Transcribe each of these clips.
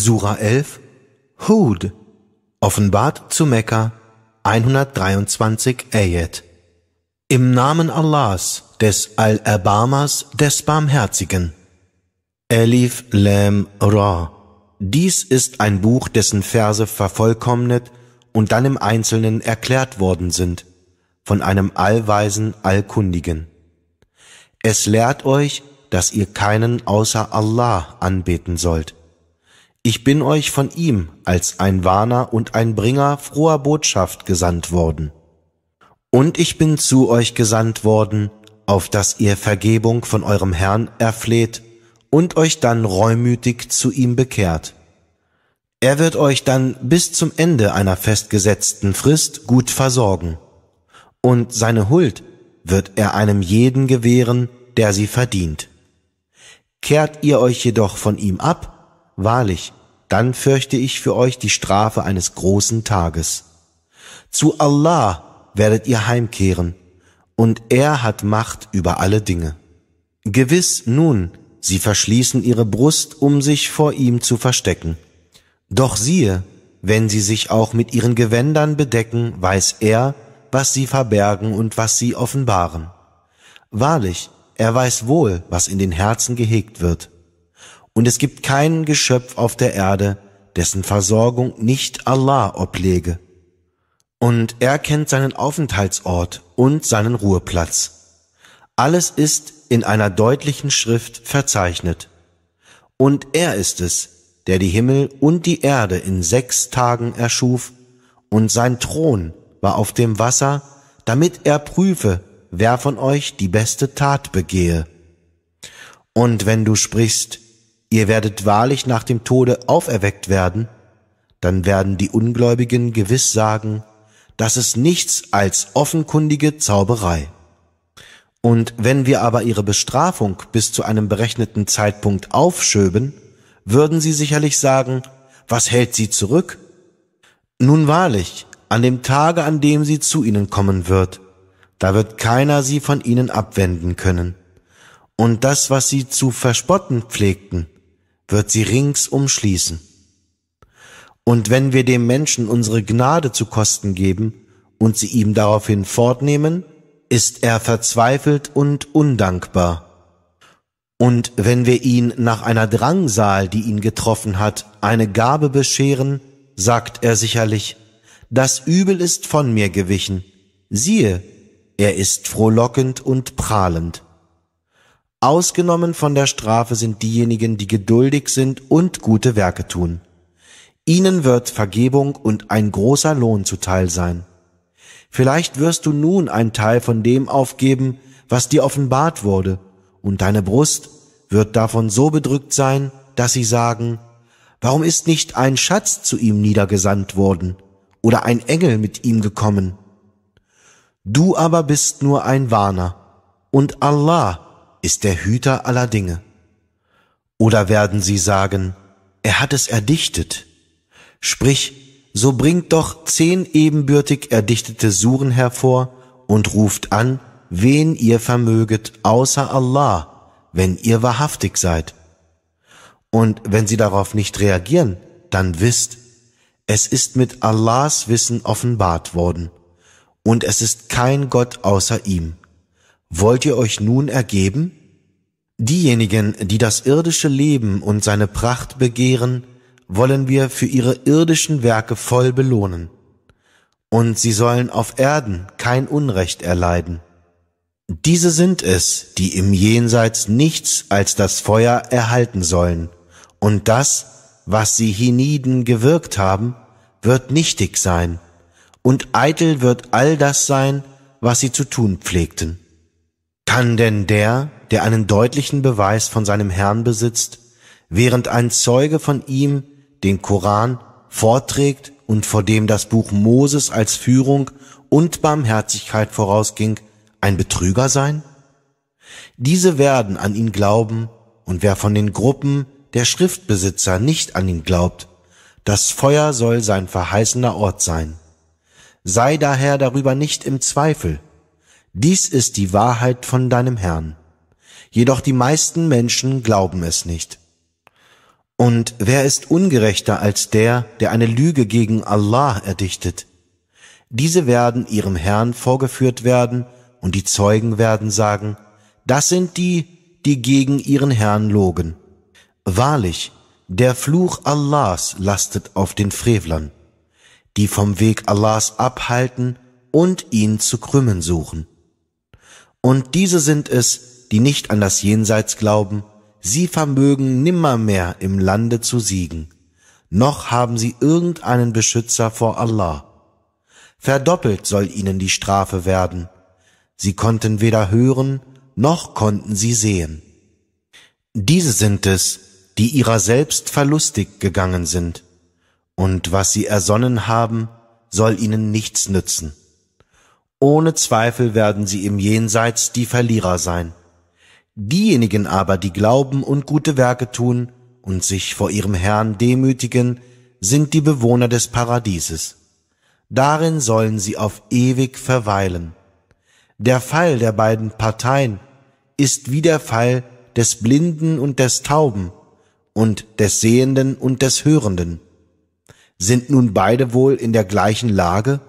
Sura 11, Hud, offenbart zu Mekka, 123 Ayat. Im Namen Allahs, des Al-Erbarmers, des Barmherzigen. Elif Lam Ra. Dies ist ein Buch, dessen Verse vervollkommnet und dann im Einzelnen erklärt worden sind, von einem allweisen Allkundigen. Es lehrt euch, dass ihr keinen außer Allah anbeten sollt. Ich bin euch von ihm als ein Warner und ein Bringer froher Botschaft gesandt worden. Und ich bin zu euch gesandt worden, auf dass ihr Vergebung von eurem Herrn erfleht und euch dann reumütig zu ihm bekehrt. Er wird euch dann bis zum Ende einer festgesetzten Frist gut versorgen, und seine Huld wird er einem jeden gewähren, der sie verdient. Kehrt ihr euch jedoch von ihm ab, Wahrlich, dann fürchte ich für euch die Strafe eines großen Tages. Zu Allah werdet ihr heimkehren, und er hat Macht über alle Dinge. Gewiss nun, sie verschließen ihre Brust, um sich vor ihm zu verstecken. Doch siehe, wenn sie sich auch mit ihren Gewändern bedecken, weiß er, was sie verbergen und was sie offenbaren. Wahrlich, er weiß wohl, was in den Herzen gehegt wird. Und es gibt kein Geschöpf auf der Erde, dessen Versorgung nicht Allah oblege. Und er kennt seinen Aufenthaltsort und seinen Ruheplatz. Alles ist in einer deutlichen Schrift verzeichnet. Und er ist es, der die Himmel und die Erde in sechs Tagen erschuf, und sein Thron war auf dem Wasser, damit er prüfe, wer von euch die beste Tat begehe. Und wenn du sprichst, ihr werdet wahrlich nach dem Tode auferweckt werden, dann werden die Ungläubigen gewiss sagen, das ist nichts als offenkundige Zauberei. Und wenn wir aber ihre Bestrafung bis zu einem berechneten Zeitpunkt aufschöben, würden sie sicherlich sagen, was hält sie zurück? Nun wahrlich, an dem Tage, an dem sie zu ihnen kommen wird, da wird keiner sie von ihnen abwenden können. Und das, was sie zu verspotten pflegten, wird sie rings umschließen. Und wenn wir dem Menschen unsere Gnade zu Kosten geben und sie ihm daraufhin fortnehmen, ist er verzweifelt und undankbar. Und wenn wir ihn nach einer Drangsal, die ihn getroffen hat, eine Gabe bescheren, sagt er sicherlich, das Übel ist von mir gewichen. Siehe, er ist frohlockend und prahlend. Ausgenommen von der Strafe sind diejenigen, die geduldig sind und gute Werke tun. Ihnen wird Vergebung und ein großer Lohn zuteil sein. Vielleicht wirst du nun ein Teil von dem aufgeben, was dir offenbart wurde, und deine Brust wird davon so bedrückt sein, dass sie sagen, warum ist nicht ein Schatz zu ihm niedergesandt worden oder ein Engel mit ihm gekommen? Du aber bist nur ein Warner, und Allah ist der Hüter aller Dinge. Oder werden sie sagen, er hat es erdichtet. Sprich, so bringt doch zehn ebenbürtig erdichtete Suren hervor und ruft an, wen ihr vermöget außer Allah, wenn ihr wahrhaftig seid. Und wenn sie darauf nicht reagieren, dann wisst, es ist mit Allahs Wissen offenbart worden, und es ist kein Gott außer ihm. Wollt ihr euch nun ergeben? Diejenigen, die das irdische Leben und seine Pracht begehren, wollen wir für ihre irdischen Werke voll belohnen. Und sie sollen auf Erden kein Unrecht erleiden. Diese sind es, die im Jenseits nichts als das Feuer erhalten sollen, und das, was sie hienieden gewirkt haben, wird nichtig sein, und eitel wird all das sein, was sie zu tun pflegten. Kann denn der, der einen deutlichen Beweis von seinem Herrn besitzt, während ein Zeuge von ihm den Koran vorträgt und vor dem das Buch Moses als Führung und Barmherzigkeit vorausging, ein Betrüger sein? Diese werden an ihn glauben, und wer von den Gruppen der Schriftbesitzer nicht an ihn glaubt, das Feuer soll sein verheißener Ort sein. Sei daher darüber nicht im Zweifel, dies ist die Wahrheit von deinem Herrn. Jedoch die meisten Menschen glauben es nicht. Und wer ist ungerechter als der, der eine Lüge gegen Allah erdichtet? Diese werden ihrem Herrn vorgeführt werden, und die Zeugen werden sagen, das sind die, die gegen ihren Herrn logen. Wahrlich, der Fluch Allahs lastet auf den Frevlern, die vom Weg Allahs abhalten und ihn zu krümmen suchen. Und diese sind es, die nicht an das Jenseits glauben, sie vermögen nimmermehr im Lande zu siegen, noch haben sie irgendeinen Beschützer vor Allah. Verdoppelt soll ihnen die Strafe werden, sie konnten weder hören, noch konnten sie sehen. Diese sind es, die ihrer selbst verlustig gegangen sind, und was sie ersonnen haben, soll ihnen nichts nützen. Ohne Zweifel werden sie im Jenseits die Verlierer sein. Diejenigen aber, die glauben und gute Werke tun und sich vor ihrem Herrn demütigen, sind die Bewohner des Paradieses. Darin sollen sie auf ewig verweilen. Der Fall der beiden Parteien ist wie der Fall des Blinden und des Tauben und des Sehenden und des Hörenden. Sind nun beide wohl in der gleichen Lage?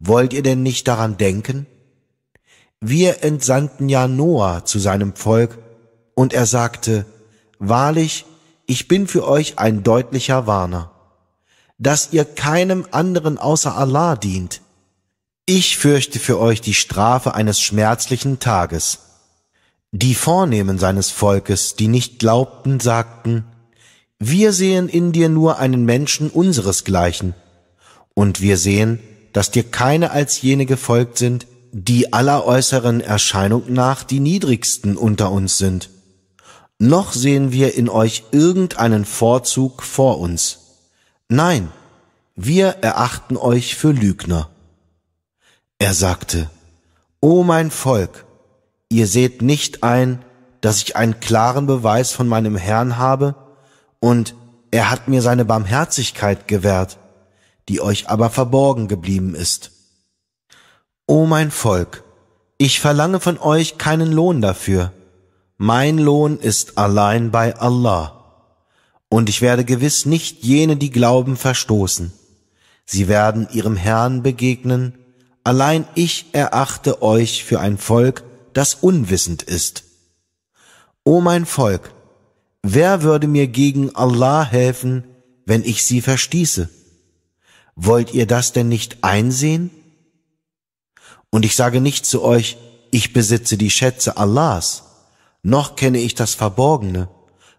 Wollt ihr denn nicht daran denken? Wir entsandten ja Noah zu seinem Volk, und er sagte, Wahrlich, ich bin für euch ein deutlicher Warner, dass ihr keinem anderen außer Allah dient. Ich fürchte für euch die Strafe eines schmerzlichen Tages. Die Vornehmen seines Volkes, die nicht glaubten, sagten, wir sehen in dir nur einen Menschen unseresgleichen, und wir sehen, dass dir keine als jene gefolgt sind, die aller äußeren Erscheinung nach die niedrigsten unter uns sind. Noch sehen wir in euch irgendeinen Vorzug vor uns. Nein, wir erachten euch für Lügner. Er sagte, O mein Volk, ihr seht nicht ein, dass ich einen klaren Beweis von meinem Herrn habe, und er hat mir seine Barmherzigkeit gewährt die euch aber verborgen geblieben ist. O mein Volk, ich verlange von euch keinen Lohn dafür. Mein Lohn ist allein bei Allah. Und ich werde gewiss nicht jene, die glauben, verstoßen. Sie werden ihrem Herrn begegnen. Allein ich erachte euch für ein Volk, das unwissend ist. O mein Volk, wer würde mir gegen Allah helfen, wenn ich sie verstieße? Wollt ihr das denn nicht einsehen? Und ich sage nicht zu euch, ich besitze die Schätze Allahs, noch kenne ich das Verborgene,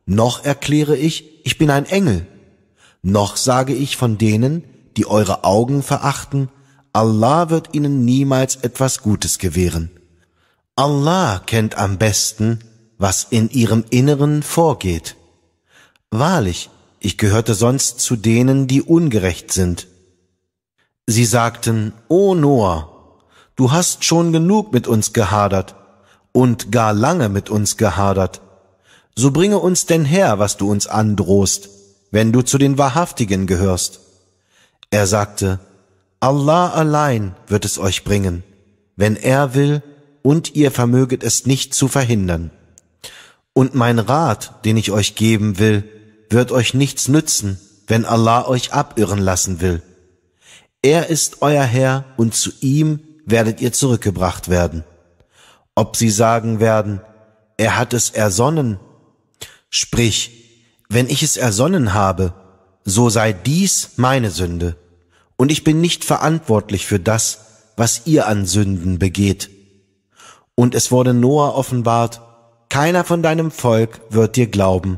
noch erkläre ich, ich bin ein Engel, noch sage ich von denen, die eure Augen verachten, Allah wird ihnen niemals etwas Gutes gewähren. Allah kennt am besten, was in ihrem Inneren vorgeht. Wahrlich, ich gehörte sonst zu denen, die ungerecht sind. Sie sagten, O Noah, du hast schon genug mit uns gehadert und gar lange mit uns gehadert. So bringe uns denn her, was du uns androhst, wenn du zu den Wahrhaftigen gehörst. Er sagte, Allah allein wird es euch bringen, wenn er will, und ihr vermöget es nicht zu verhindern. Und mein Rat, den ich euch geben will, wird euch nichts nützen, wenn Allah euch abirren lassen will. Er ist euer Herr und zu ihm werdet ihr zurückgebracht werden. Ob sie sagen werden, er hat es ersonnen. Sprich, wenn ich es ersonnen habe, so sei dies meine Sünde. Und ich bin nicht verantwortlich für das, was ihr an Sünden begeht. Und es wurde Noah offenbart, keiner von deinem Volk wird dir glauben,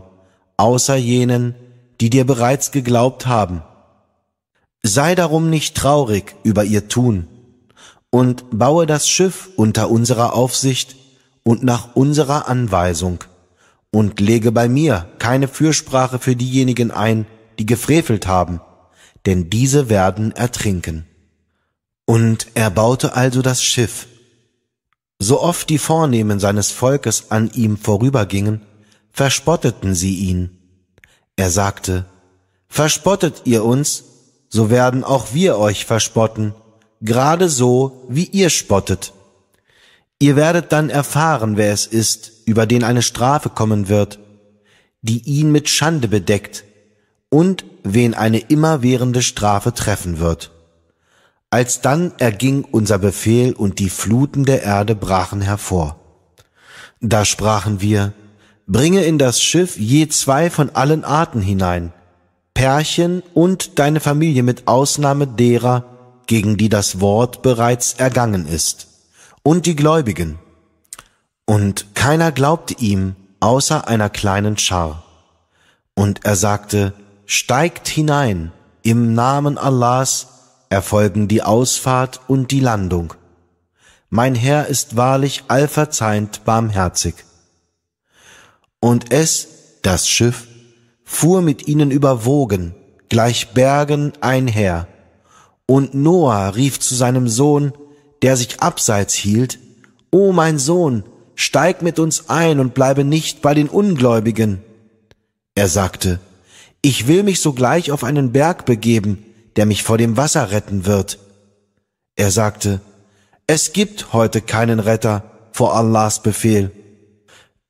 außer jenen, die dir bereits geglaubt haben Sei darum nicht traurig über ihr Tun und baue das Schiff unter unserer Aufsicht und nach unserer Anweisung und lege bei mir keine Fürsprache für diejenigen ein, die gefrevelt haben, denn diese werden ertrinken. Und er baute also das Schiff. So oft die Vornehmen seines Volkes an ihm vorübergingen, verspotteten sie ihn. Er sagte, Verspottet ihr uns, so werden auch wir euch verspotten, gerade so, wie ihr spottet. Ihr werdet dann erfahren, wer es ist, über den eine Strafe kommen wird, die ihn mit Schande bedeckt und wen eine immerwährende Strafe treffen wird. Alsdann erging unser Befehl und die Fluten der Erde brachen hervor. Da sprachen wir, bringe in das Schiff je zwei von allen Arten hinein, Pärchen und deine Familie mit Ausnahme derer, gegen die das Wort bereits ergangen ist, und die Gläubigen. Und keiner glaubte ihm, außer einer kleinen Schar. Und er sagte, steigt hinein, im Namen Allahs erfolgen die Ausfahrt und die Landung. Mein Herr ist wahrlich allverzeihend barmherzig. Und es, das Schiff, fuhr mit ihnen über Wogen, gleich Bergen einher. Und Noah rief zu seinem Sohn, der sich abseits hielt, O mein Sohn, steig mit uns ein und bleibe nicht bei den Ungläubigen. Er sagte, ich will mich sogleich auf einen Berg begeben, der mich vor dem Wasser retten wird. Er sagte, es gibt heute keinen Retter vor Allahs Befehl.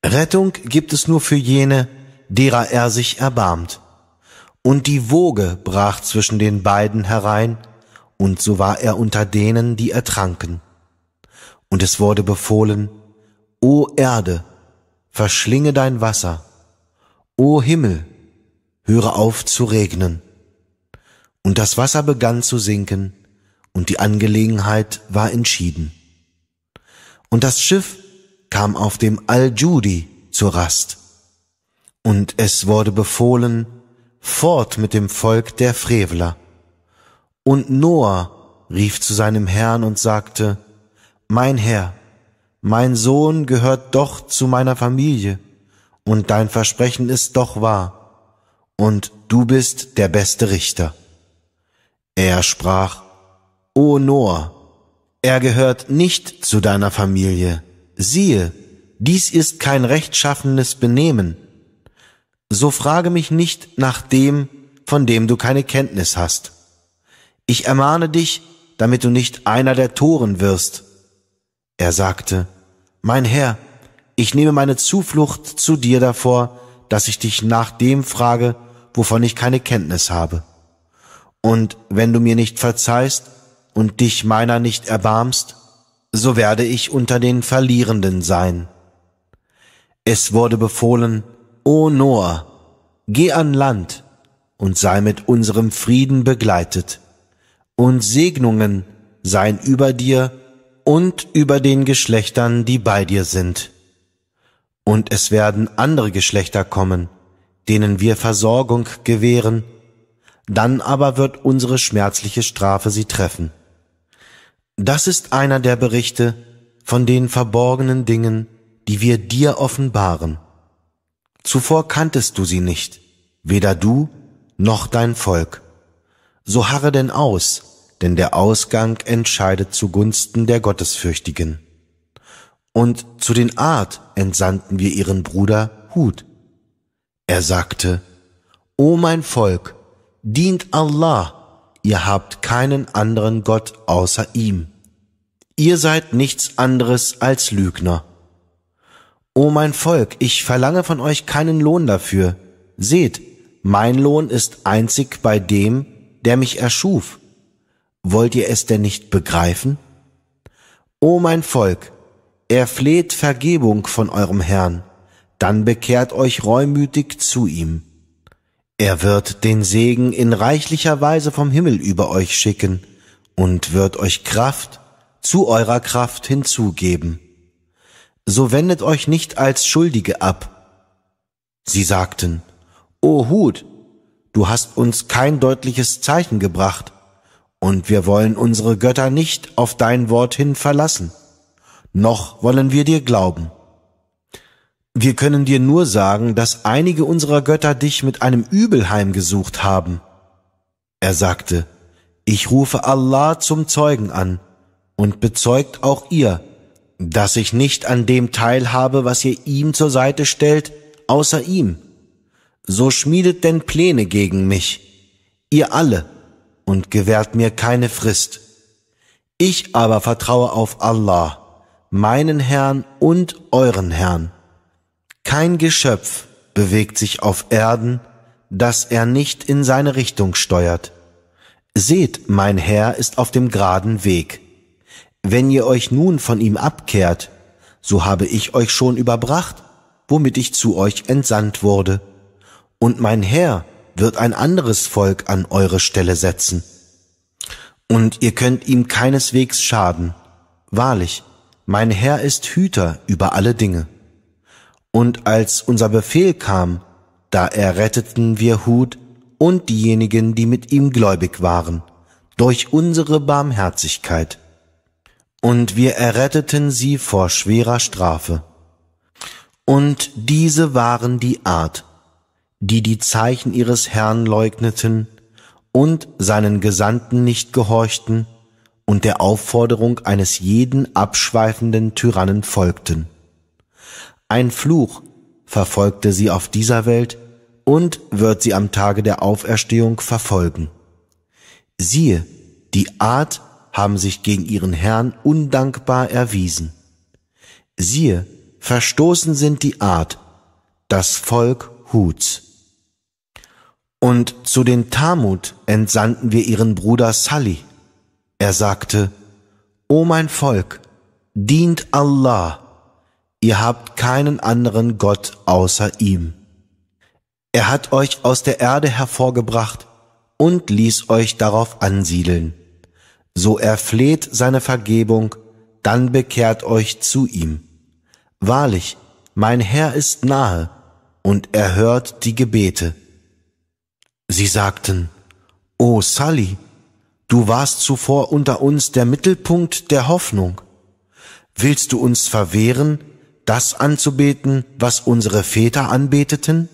Rettung gibt es nur für jene, derer er sich erbarmt. Und die Woge brach zwischen den beiden herein, und so war er unter denen, die ertranken. Und es wurde befohlen, O Erde, verschlinge dein Wasser, O Himmel, höre auf zu regnen. Und das Wasser begann zu sinken, und die Angelegenheit war entschieden. Und das Schiff kam auf dem Al-Judi zur Rast. Und es wurde befohlen, fort mit dem Volk der Freveler. Und Noah rief zu seinem Herrn und sagte, Mein Herr, mein Sohn gehört doch zu meiner Familie, und dein Versprechen ist doch wahr, und du bist der beste Richter. Er sprach, O Noah, er gehört nicht zu deiner Familie, siehe, dies ist kein rechtschaffenes Benehmen, so frage mich nicht nach dem, von dem du keine Kenntnis hast. Ich ermahne dich, damit du nicht einer der Toren wirst. Er sagte, Mein Herr, ich nehme meine Zuflucht zu dir davor, dass ich dich nach dem frage, wovon ich keine Kenntnis habe. Und wenn du mir nicht verzeihst und dich meiner nicht erbarmst, so werde ich unter den Verlierenden sein. Es wurde befohlen, O Noah, geh an Land und sei mit unserem Frieden begleitet, und Segnungen seien über dir und über den Geschlechtern, die bei dir sind. Und es werden andere Geschlechter kommen, denen wir Versorgung gewähren, dann aber wird unsere schmerzliche Strafe sie treffen. Das ist einer der Berichte von den verborgenen Dingen, die wir dir offenbaren. Zuvor kanntest du sie nicht, weder du noch dein Volk. So harre denn aus, denn der Ausgang entscheidet zugunsten der Gottesfürchtigen. Und zu den Art entsandten wir ihren Bruder Hut. Er sagte, O mein Volk, dient Allah, ihr habt keinen anderen Gott außer ihm. Ihr seid nichts anderes als Lügner. O mein Volk, ich verlange von euch keinen Lohn dafür. Seht, mein Lohn ist einzig bei dem, der mich erschuf. Wollt ihr es denn nicht begreifen? O mein Volk, er fleht Vergebung von eurem Herrn, dann bekehrt euch reumütig zu ihm. Er wird den Segen in reichlicher Weise vom Himmel über euch schicken und wird euch Kraft zu eurer Kraft hinzugeben so wendet euch nicht als Schuldige ab. Sie sagten, O Hut, du hast uns kein deutliches Zeichen gebracht, und wir wollen unsere Götter nicht auf dein Wort hin verlassen, noch wollen wir dir glauben. Wir können dir nur sagen, dass einige unserer Götter dich mit einem Übel heimgesucht haben. Er sagte, ich rufe Allah zum Zeugen an, und bezeugt auch ihr, dass ich nicht an dem teilhabe, was ihr ihm zur Seite stellt, außer ihm. So schmiedet denn Pläne gegen mich, ihr alle, und gewährt mir keine Frist. Ich aber vertraue auf Allah, meinen Herrn und euren Herrn. Kein Geschöpf bewegt sich auf Erden, das er nicht in seine Richtung steuert. Seht, mein Herr ist auf dem geraden Weg. Wenn ihr euch nun von ihm abkehrt, so habe ich euch schon überbracht, womit ich zu euch entsandt wurde. Und mein Herr wird ein anderes Volk an eure Stelle setzen. Und ihr könnt ihm keineswegs schaden. Wahrlich, mein Herr ist Hüter über alle Dinge. Und als unser Befehl kam, da erretteten wir Hut und diejenigen, die mit ihm gläubig waren, durch unsere Barmherzigkeit und wir erretteten sie vor schwerer Strafe. Und diese waren die Art, die die Zeichen ihres Herrn leugneten und seinen Gesandten nicht gehorchten und der Aufforderung eines jeden abschweifenden Tyrannen folgten. Ein Fluch verfolgte sie auf dieser Welt und wird sie am Tage der Auferstehung verfolgen. Siehe, die Art haben sich gegen ihren Herrn undankbar erwiesen. Siehe, verstoßen sind die Art, das Volk Huts. Und zu den Tamut entsandten wir ihren Bruder Sali. Er sagte, O mein Volk, dient Allah, ihr habt keinen anderen Gott außer ihm. Er hat euch aus der Erde hervorgebracht und ließ euch darauf ansiedeln so erfleht seine Vergebung, dann bekehrt euch zu ihm. Wahrlich, mein Herr ist nahe, und er hört die Gebete. Sie sagten, O Sally, du warst zuvor unter uns der Mittelpunkt der Hoffnung. Willst du uns verwehren, das anzubeten, was unsere Väter anbeteten?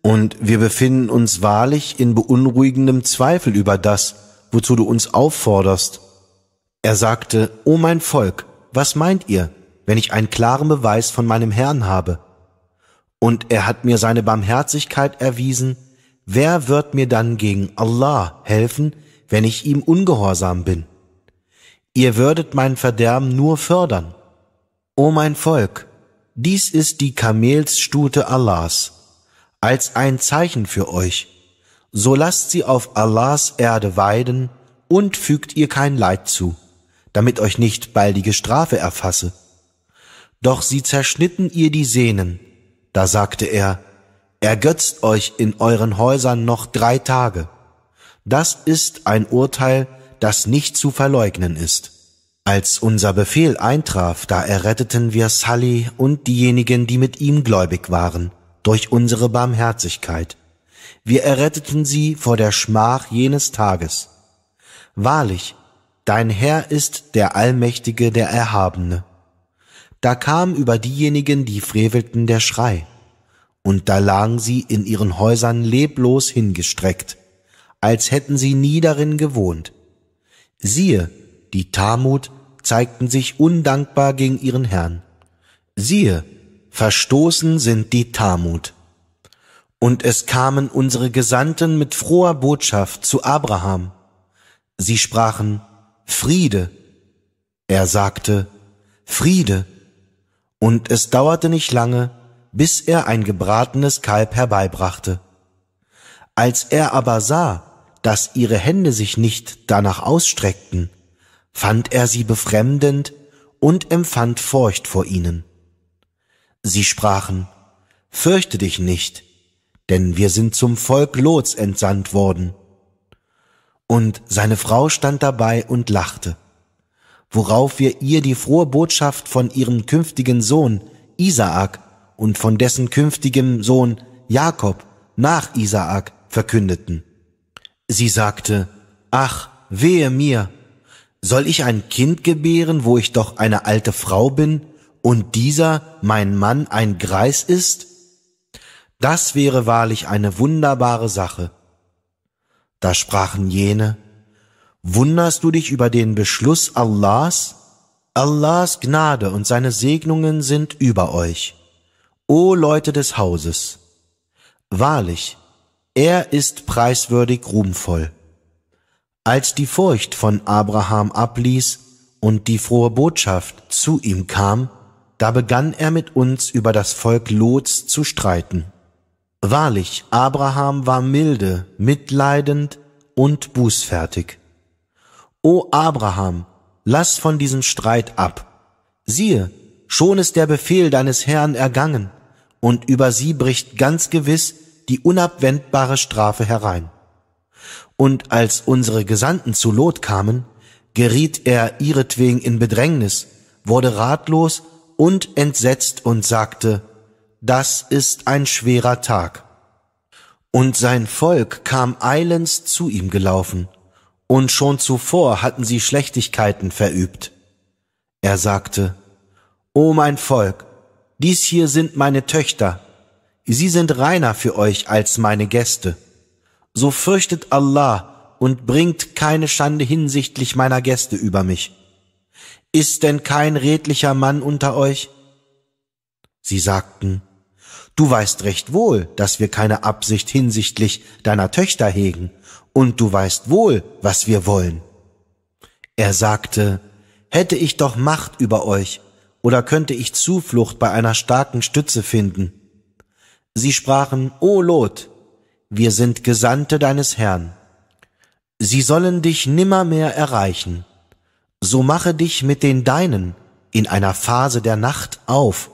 Und wir befinden uns wahrlich in beunruhigendem Zweifel über das, wozu du uns aufforderst. Er sagte, O mein Volk, was meint ihr, wenn ich einen klaren Beweis von meinem Herrn habe? Und er hat mir seine Barmherzigkeit erwiesen, wer wird mir dann gegen Allah helfen, wenn ich ihm ungehorsam bin? Ihr würdet mein Verderben nur fördern. O mein Volk, dies ist die Kamelsstute Allahs, als ein Zeichen für euch, so lasst sie auf Allahs Erde weiden und fügt ihr kein Leid zu, damit euch nicht baldige Strafe erfasse. Doch sie zerschnitten ihr die Sehnen. Da sagte er, ergötzt euch in euren Häusern noch drei Tage. Das ist ein Urteil, das nicht zu verleugnen ist. Als unser Befehl eintraf, da erretteten wir Sully und diejenigen, die mit ihm gläubig waren, durch unsere Barmherzigkeit. Wir erretteten sie vor der Schmach jenes Tages. Wahrlich, dein Herr ist der Allmächtige, der Erhabene. Da kam über diejenigen, die frevelten, der Schrei, und da lagen sie in ihren Häusern leblos hingestreckt, als hätten sie nie darin gewohnt. Siehe, die Tamut zeigten sich undankbar gegen ihren Herrn. Siehe, verstoßen sind die Tamut. Und es kamen unsere Gesandten mit froher Botschaft zu Abraham. Sie sprachen, Friede. Er sagte, Friede. Und es dauerte nicht lange, bis er ein gebratenes Kalb herbeibrachte. Als er aber sah, dass ihre Hände sich nicht danach ausstreckten, fand er sie befremdend und empfand Furcht vor ihnen. Sie sprachen, Fürchte dich nicht, denn wir sind zum Volk Lots entsandt worden. Und seine Frau stand dabei und lachte, worauf wir ihr die frohe Botschaft von ihrem künftigen Sohn Isaak und von dessen künftigem Sohn Jakob nach Isaak verkündeten. Sie sagte, Ach, wehe mir, soll ich ein Kind gebären, wo ich doch eine alte Frau bin, und dieser, mein Mann, ein Greis ist? Das wäre wahrlich eine wunderbare Sache. Da sprachen jene, Wunderst du dich über den Beschluss Allahs? Allahs Gnade und seine Segnungen sind über euch. O Leute des Hauses! Wahrlich, er ist preiswürdig ruhmvoll. Als die Furcht von Abraham abließ und die frohe Botschaft zu ihm kam, da begann er mit uns über das Volk Lots zu streiten. Wahrlich, Abraham war milde, mitleidend und bußfertig. O Abraham, lass von diesem Streit ab. Siehe, schon ist der Befehl deines Herrn ergangen, und über sie bricht ganz gewiss die unabwendbare Strafe herein. Und als unsere Gesandten zu Lot kamen, geriet er ihretwegen in Bedrängnis, wurde ratlos und entsetzt und sagte, das ist ein schwerer Tag. Und sein Volk kam eilends zu ihm gelaufen, und schon zuvor hatten sie Schlechtigkeiten verübt. Er sagte, O mein Volk, dies hier sind meine Töchter, sie sind reiner für euch als meine Gäste. So fürchtet Allah und bringt keine Schande hinsichtlich meiner Gäste über mich. Ist denn kein redlicher Mann unter euch? Sie sagten, Du weißt recht wohl, dass wir keine Absicht hinsichtlich deiner Töchter hegen, und du weißt wohl, was wir wollen. Er sagte, hätte ich doch Macht über euch, oder könnte ich Zuflucht bei einer starken Stütze finden. Sie sprachen, O Lot, wir sind Gesandte deines Herrn. Sie sollen dich nimmermehr erreichen. So mache dich mit den Deinen in einer Phase der Nacht auf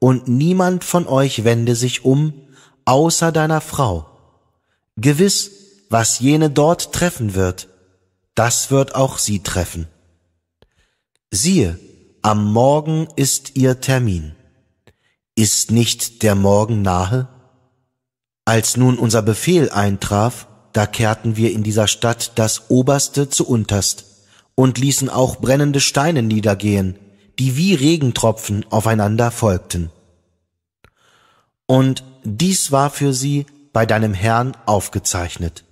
und niemand von euch wende sich um, außer deiner Frau. Gewiss, was jene dort treffen wird, das wird auch sie treffen. Siehe, am Morgen ist ihr Termin. Ist nicht der Morgen nahe? Als nun unser Befehl eintraf, da kehrten wir in dieser Stadt das Oberste zu unterst und ließen auch brennende Steine niedergehen, die wie Regentropfen aufeinander folgten. Und dies war für sie bei deinem Herrn aufgezeichnet.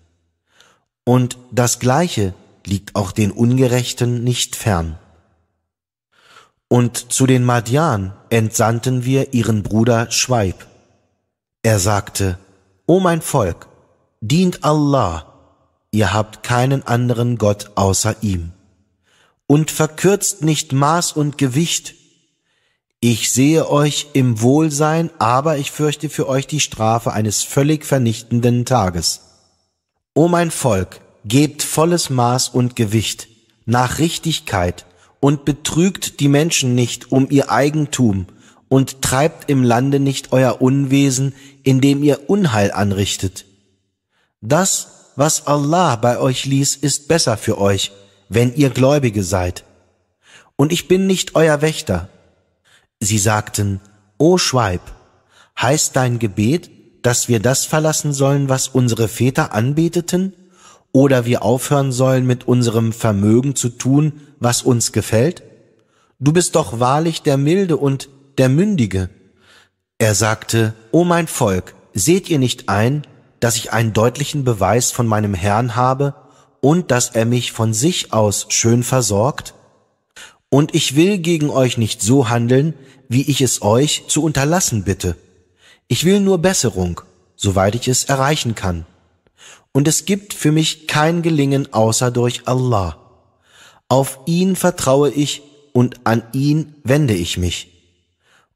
Und das Gleiche liegt auch den Ungerechten nicht fern. Und zu den Madian entsandten wir ihren Bruder Schweib. Er sagte, O mein Volk, dient Allah, ihr habt keinen anderen Gott außer ihm und verkürzt nicht Maß und Gewicht. Ich sehe euch im Wohlsein, aber ich fürchte für euch die Strafe eines völlig vernichtenden Tages. O mein Volk, gebt volles Maß und Gewicht, nach Richtigkeit, und betrügt die Menschen nicht um ihr Eigentum, und treibt im Lande nicht euer Unwesen, indem ihr Unheil anrichtet. Das, was Allah bei euch ließ, ist besser für euch, wenn ihr Gläubige seid. Und ich bin nicht euer Wächter. Sie sagten, O Schweib, heißt dein Gebet, dass wir das verlassen sollen, was unsere Väter anbeteten, oder wir aufhören sollen, mit unserem Vermögen zu tun, was uns gefällt? Du bist doch wahrlich der Milde und der Mündige. Er sagte, O mein Volk, seht ihr nicht ein, dass ich einen deutlichen Beweis von meinem Herrn habe, und dass er mich von sich aus schön versorgt? Und ich will gegen euch nicht so handeln, wie ich es euch zu unterlassen bitte. Ich will nur Besserung, soweit ich es erreichen kann. Und es gibt für mich kein Gelingen außer durch Allah. Auf ihn vertraue ich und an ihn wende ich mich.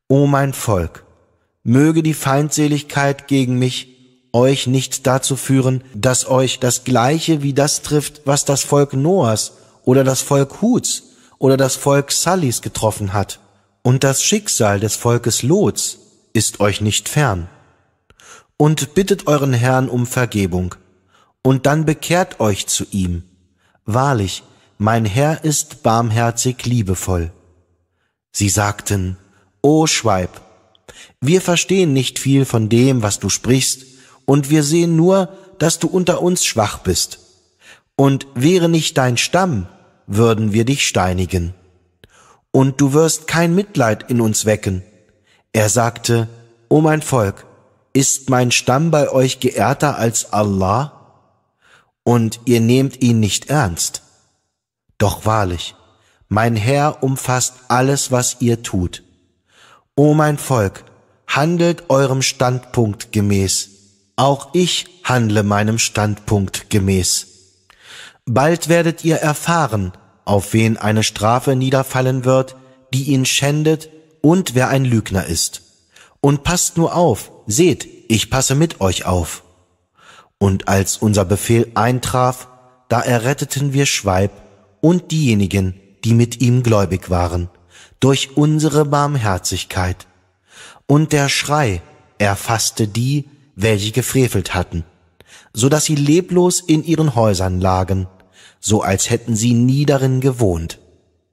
O mein Volk, möge die Feindseligkeit gegen mich euch nicht dazu führen, dass euch das Gleiche wie das trifft, was das Volk Noahs oder das Volk Huts oder das Volk Sallis getroffen hat. Und das Schicksal des Volkes Lots ist euch nicht fern. Und bittet euren Herrn um Vergebung, und dann bekehrt euch zu ihm. Wahrlich, mein Herr ist barmherzig liebevoll. Sie sagten, O Schweib, wir verstehen nicht viel von dem, was du sprichst, und wir sehen nur, dass du unter uns schwach bist. Und wäre nicht dein Stamm, würden wir dich steinigen. Und du wirst kein Mitleid in uns wecken. Er sagte, O mein Volk, ist mein Stamm bei euch geehrter als Allah? Und ihr nehmt ihn nicht ernst. Doch wahrlich, mein Herr umfasst alles, was ihr tut. O mein Volk, handelt eurem Standpunkt gemäß auch ich handle meinem Standpunkt gemäß. Bald werdet ihr erfahren, auf wen eine Strafe niederfallen wird, die ihn schändet und wer ein Lügner ist. Und passt nur auf, seht, ich passe mit euch auf. Und als unser Befehl eintraf, da erretteten wir Schweib und diejenigen, die mit ihm gläubig waren, durch unsere Barmherzigkeit. Und der Schrei erfasste die, welche gefrevelt hatten, so dass sie leblos in ihren Häusern lagen, so als hätten sie nie darin gewohnt.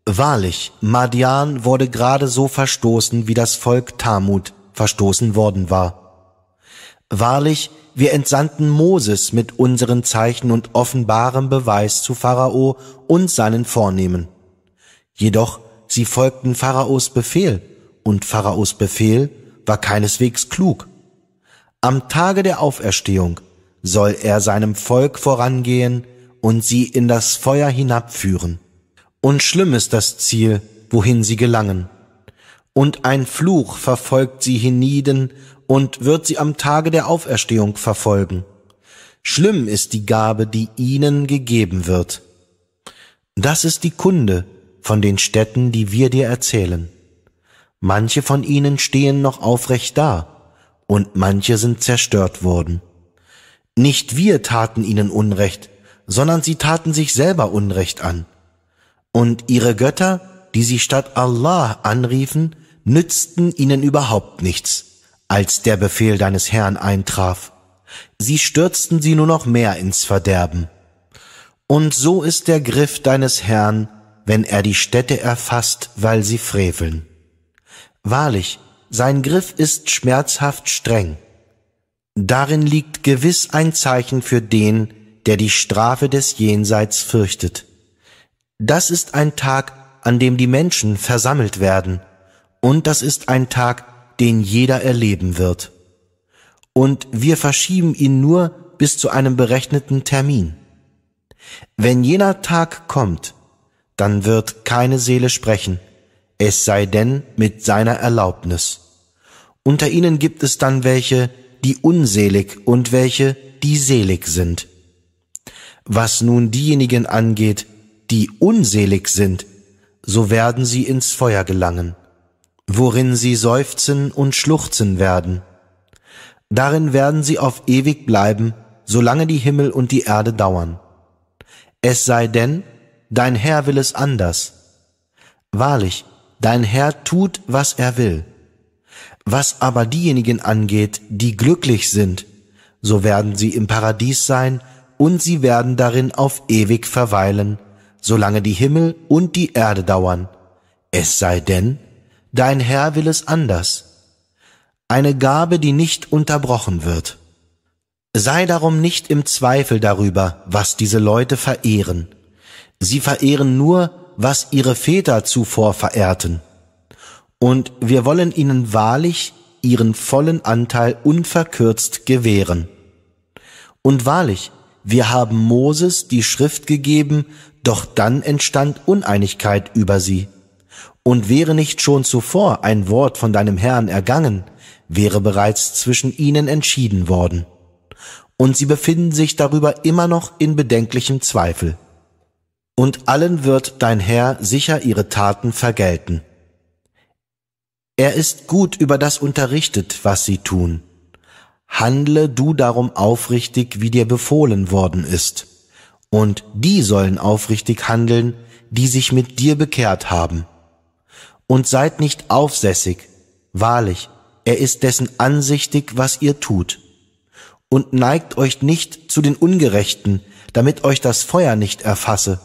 Wahrlich, Madian wurde gerade so verstoßen, wie das Volk Tamut verstoßen worden war. Wahrlich, wir entsandten Moses mit unseren Zeichen und offenbarem Beweis zu Pharao und seinen Vornehmen. Jedoch sie folgten Pharaos Befehl, und Pharaos Befehl war keineswegs klug. Am Tage der Auferstehung soll er seinem Volk vorangehen und sie in das Feuer hinabführen. Und schlimm ist das Ziel, wohin sie gelangen. Und ein Fluch verfolgt sie hienieden und wird sie am Tage der Auferstehung verfolgen. Schlimm ist die Gabe, die ihnen gegeben wird. Das ist die Kunde von den Städten, die wir dir erzählen. Manche von ihnen stehen noch aufrecht da, und manche sind zerstört worden. Nicht wir taten ihnen Unrecht, sondern sie taten sich selber Unrecht an. Und ihre Götter, die sie statt Allah anriefen, nützten ihnen überhaupt nichts, als der Befehl deines Herrn eintraf. Sie stürzten sie nur noch mehr ins Verderben. Und so ist der Griff deines Herrn, wenn er die Städte erfasst, weil sie freveln. Wahrlich, sein Griff ist schmerzhaft streng. Darin liegt gewiss ein Zeichen für den, der die Strafe des Jenseits fürchtet. Das ist ein Tag, an dem die Menschen versammelt werden, und das ist ein Tag, den jeder erleben wird. Und wir verschieben ihn nur bis zu einem berechneten Termin. Wenn jener Tag kommt, dann wird keine Seele sprechen, es sei denn mit seiner Erlaubnis. Unter ihnen gibt es dann welche, die unselig und welche, die selig sind. Was nun diejenigen angeht, die unselig sind, so werden sie ins Feuer gelangen, worin sie seufzen und schluchzen werden. Darin werden sie auf ewig bleiben, solange die Himmel und die Erde dauern. Es sei denn, dein Herr will es anders. Wahrlich, Dein Herr tut, was er will. Was aber diejenigen angeht, die glücklich sind, so werden sie im Paradies sein und sie werden darin auf ewig verweilen, solange die Himmel und die Erde dauern. Es sei denn, dein Herr will es anders. Eine Gabe, die nicht unterbrochen wird. Sei darum nicht im Zweifel darüber, was diese Leute verehren. Sie verehren nur, was ihre Väter zuvor verehrten. Und wir wollen ihnen wahrlich ihren vollen Anteil unverkürzt gewähren. Und wahrlich, wir haben Moses die Schrift gegeben, doch dann entstand Uneinigkeit über sie. Und wäre nicht schon zuvor ein Wort von deinem Herrn ergangen, wäre bereits zwischen ihnen entschieden worden. Und sie befinden sich darüber immer noch in bedenklichem Zweifel und allen wird dein Herr sicher ihre Taten vergelten. Er ist gut über das unterrichtet, was sie tun. Handle du darum aufrichtig, wie dir befohlen worden ist. Und die sollen aufrichtig handeln, die sich mit dir bekehrt haben. Und seid nicht aufsässig, wahrlich, er ist dessen ansichtig, was ihr tut. Und neigt euch nicht zu den Ungerechten, damit euch das Feuer nicht erfasse,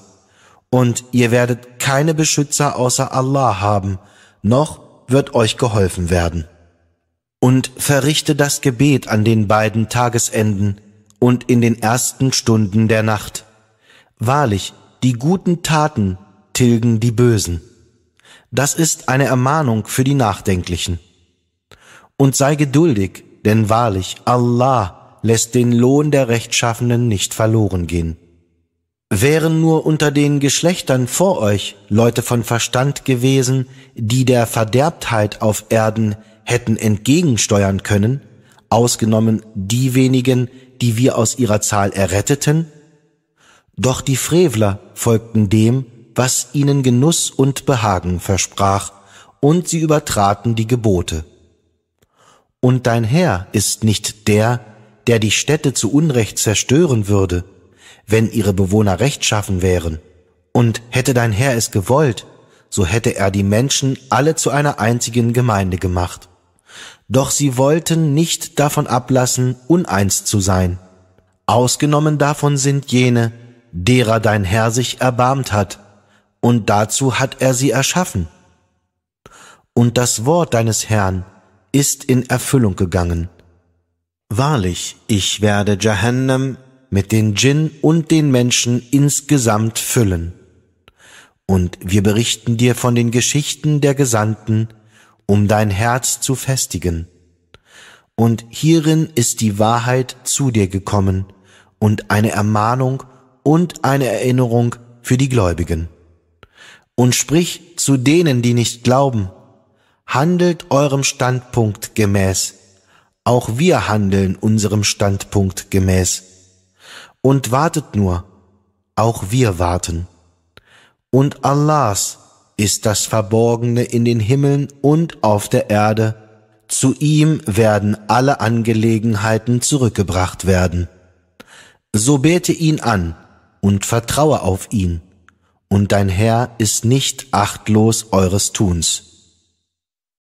und ihr werdet keine Beschützer außer Allah haben, noch wird euch geholfen werden. Und verrichte das Gebet an den beiden Tagesenden und in den ersten Stunden der Nacht. Wahrlich, die guten Taten tilgen die Bösen. Das ist eine Ermahnung für die Nachdenklichen. Und sei geduldig, denn wahrlich, Allah lässt den Lohn der Rechtschaffenen nicht verloren gehen. Wären nur unter den Geschlechtern vor euch Leute von Verstand gewesen, die der Verderbtheit auf Erden hätten entgegensteuern können, ausgenommen die wenigen, die wir aus ihrer Zahl erretteten? Doch die Frevler folgten dem, was ihnen Genuss und Behagen versprach, und sie übertraten die Gebote. Und dein Herr ist nicht der, der die Städte zu Unrecht zerstören würde, wenn ihre Bewohner rechtschaffen wären. Und hätte dein Herr es gewollt, so hätte er die Menschen alle zu einer einzigen Gemeinde gemacht. Doch sie wollten nicht davon ablassen, uneins zu sein. Ausgenommen davon sind jene, derer dein Herr sich erbarmt hat, und dazu hat er sie erschaffen. Und das Wort deines Herrn ist in Erfüllung gegangen. Wahrlich, ich werde Jahannam mit den Djinn und den Menschen insgesamt füllen. Und wir berichten dir von den Geschichten der Gesandten, um dein Herz zu festigen. Und hierin ist die Wahrheit zu dir gekommen und eine Ermahnung und eine Erinnerung für die Gläubigen. Und sprich zu denen, die nicht glauben, handelt eurem Standpunkt gemäß, auch wir handeln unserem Standpunkt gemäß und wartet nur, auch wir warten. Und Allahs ist das Verborgene in den Himmeln und auf der Erde, zu ihm werden alle Angelegenheiten zurückgebracht werden. So bete ihn an und vertraue auf ihn, und dein Herr ist nicht achtlos eures Tuns.